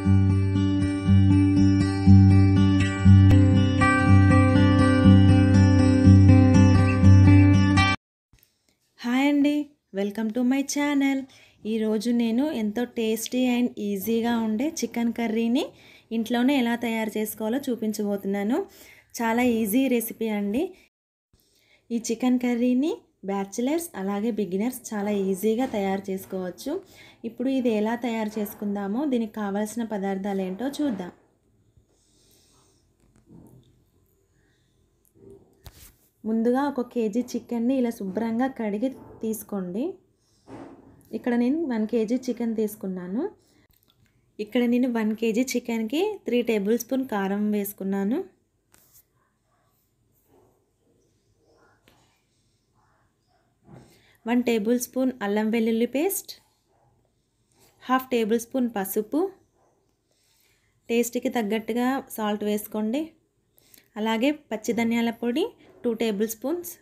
hi అండి welcome to my channel ఈరోజు నేను ఎంతో టేస్టీ అండ్ ఈజీగా ఉండే చికెన్ కర్రీని ఇంట్లోనే ఎలా తయారు చేసుకోవాలో చూపించబోతున్నాను చాలా ఈజీ రెసిపీ అండి ఈ చికెన్ కర్రీని బ్యాచిలర్స్ అలాగే బిగినర్స్ చాలా ఈజీగా తయారు చేసుకోవచ్చు ఇప్పుడు ఇది ఎలా తయారు చేసుకుందామో దీనికి కావాల్సిన పదార్థాలు ఏంటో చూద్దాం ముందుగా ఒక కేజీ చికెన్ని ఇలా శుభ్రంగా కడిగి తీసుకోండి ఇక్కడ నేను వన్ కేజీ చికెన్ తీసుకున్నాను ఇక్కడ నేను వన్ కేజీ చికెన్కి త్రీ టేబుల్ స్పూన్ కారం వేసుకున్నాను వన్ టేబుల్ స్పూన్ అల్లం వెల్లుల్లి పేస్ట్ హాఫ్ టేబుల్ స్పూన్ పసుపు టేస్ట్కి తగ్గట్టుగా సాల్ట్ వేసుకోండి అలాగే పచ్చి ధనియాల పొడి టూ టేబుల్ స్పూన్స్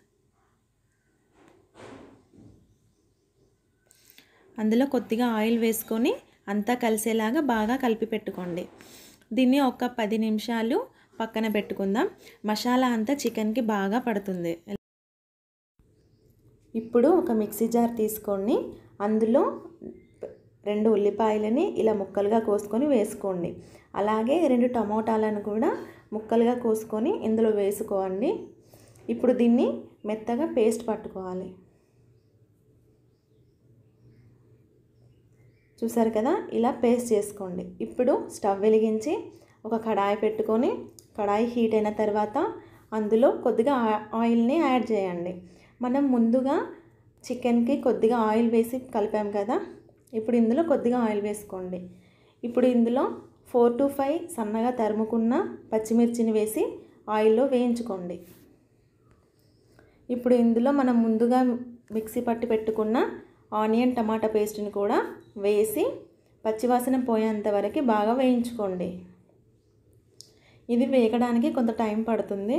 అందులో కొద్దిగా ఆయిల్ వేసుకొని అంతా కలిసేలాగా బాగా కలిపి పెట్టుకోండి దీన్ని ఒక పది నిమిషాలు పక్కన పెట్టుకుందాం మసాలా అంతా చికెన్కి బాగా పడుతుంది ఇప్పుడు ఒక మిక్సీ జార్ తీసుకొని అందులో రెండు ఉల్లిపాయలని ఇలా ముక్కలుగా కోసుకొని వేసుకోండి అలాగే రెండు టమోటాలను కూడా ముక్కలుగా కోసుకొని ఇందులో వేసుకోండి ఇప్పుడు దీన్ని మెత్తగా పేస్ట్ పట్టుకోవాలి చూసారు కదా ఇలా పేస్ట్ చేసుకోండి ఇప్పుడు స్టవ్ వెలిగించి ఒక కడాయి పెట్టుకొని కడాయి హీట్ అయిన తర్వాత అందులో కొద్దిగా ఆయిల్ని యాడ్ చేయండి మనం ముందుగా చికెన్కి కొద్దిగా ఆయిల్ వేసి కలిపాం కదా ఇప్పుడు ఇందులో కొద్దిగా ఆయిల్ వేసుకోండి ఇప్పుడు ఇందులో ఫోర్ టు ఫైవ్ సన్నగా తరుముకున్న పచ్చిమిర్చిని వేసి ఆయిల్లో వేయించుకోండి ఇప్పుడు ఇందులో మనం ముందుగా మిక్సీ పట్టి పెట్టుకున్న ఆనియన్ టమాటా పేస్ట్ని కూడా వేసి పచ్చివాసన పోయేంత వరకు బాగా వేయించుకోండి ఇది వేయడానికి కొంత టైం పడుతుంది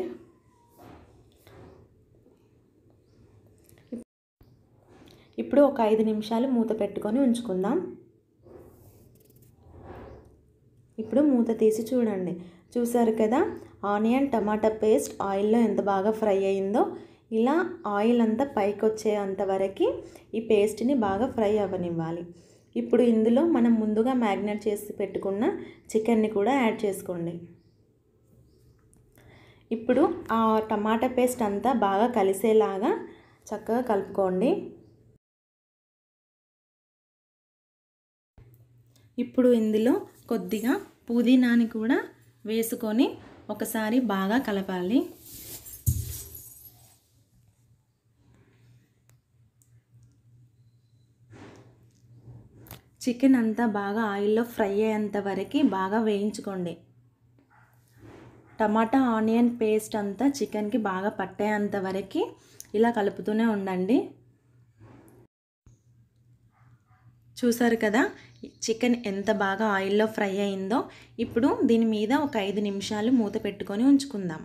ఇప్పుడు ఒక ఐదు నిమిషాలు మూత పెట్టుకొని ఉంచుకుందాం ఇప్పుడు మూత తీసి చూడండి చూసారు కదా ఆనియన్ టమాటా పేస్ట్ ఆయిల్లో ఎంత బాగా ఫ్రై అయిందో ఇలా ఆయిల్ అంతా పైకి వచ్చేంత వరకు ఈ పేస్ట్ని బాగా ఫ్రై అవ్వనివ్వాలి ఇప్పుడు ఇందులో మనం ముందుగా మ్యాగ్నేట్ చేసి పెట్టుకున్న చికెన్ని కూడా యాడ్ చేసుకోండి ఇప్పుడు ఆ టమాటా పేస్ట్ అంతా బాగా కలిసేలాగా చక్కగా కలుపుకోండి ఇప్పుడు ఇందులో కొద్దిగా పుదీనాని కూడా వేసుకొని ఒకసారి బాగా కలపాలి చికెన్ అంతా బాగా ఆయిల్లో ఫ్రై అయ్యేంత వరకు బాగా వేయించుకోండి టమాటా ఆనియన్ పేస్ట్ అంతా చికెన్కి బాగా పట్టేంత వరకు ఇలా కలుపుతూనే ఉండండి చూసారు కదా చికెన్ ఎంత బాగా ఆయిల్లో ఫ్రై అయిందో ఇప్పుడు దీని మీద ఒక ఐదు నిమిషాలు మూత పెట్టుకొని ఉంచుకుందాం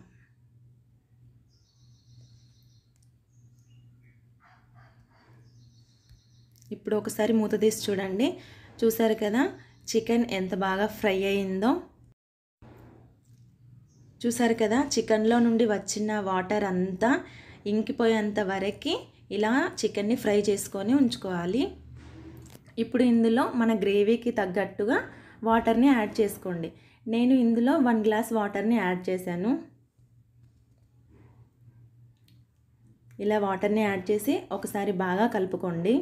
ఇప్పుడు ఒకసారి మూత తీసి చూడండి చూసారు కదా చికెన్ ఎంత బాగా ఫ్రై అయిందో చూసారు కదా చికెన్లో నుండి వచ్చిన వాటర్ అంతా ఇంకిపోయేంత వరకు ఇలా చికెన్ని ఫ్రై చేసుకొని ఉంచుకోవాలి ఇప్పుడు ఇందులో మన గ్రేవీకి తగ్గట్టుగా వాటర్ని యాడ్ చేసుకోండి నేను ఇందులో వన్ గ్లాస్ వాటర్ని యాడ్ చేశాను ఇలా వాటర్ని యాడ్ చేసి ఒకసారి బాగా కలుపుకోండి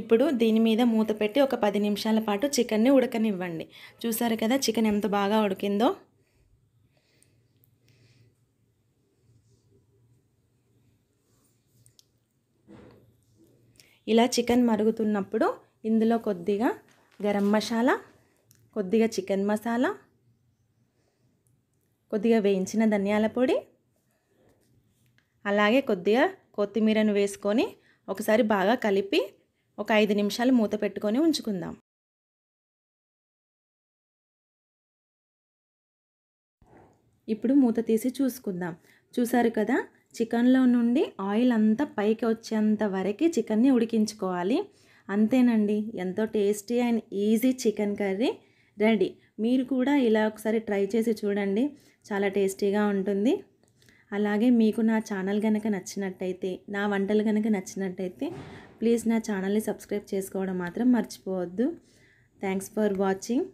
ఇప్పుడు దీని మీద మూత పెట్టి ఒక పది నిమిషాల పాటు చికెన్ని ఉడకనివ్వండి చూసారు కదా చికెన్ ఎంత బాగా ఉడికిందో ఇలా చికెన్ మరుగుతున్నప్పుడు ఇందులో కొద్దిగా గరం మసాలా కొద్దిగా చికెన్ మసాలా కొద్దిగా వేయించిన ధనియాల పొడి అలాగే కొద్దిగా కొత్తిమీరను వేసుకొని ఒకసారి బాగా కలిపి ఒక ఐదు నిమిషాలు మూత పెట్టుకొని ఉంచుకుందాం ఇప్పుడు మూత తీసి చూసుకుందాం చూసారు కదా చికెన్లో నుండి ఆయిల్ అంతా పైకి వచ్చేంత వరకు చికెన్ని ఉడికించుకోవాలి అంతేనండి ఎంతో tasty and easy chicken curry ready మీరు కూడా ఇలా ఒకసారి ట్రై చేసి చూడండి చాలా టేస్టీగా ఉంటుంది అలాగే మీకు నా ఛానల్ కనుక నచ్చినట్టయితే నా వంటలు కనుక నచ్చినట్టయితే ప్లీజ్ నా ఛానల్ని సబ్స్క్రైబ్ చేసుకోవడం మాత్రం మర్చిపోవద్దు థ్యాంక్స్ ఫర్ వాచింగ్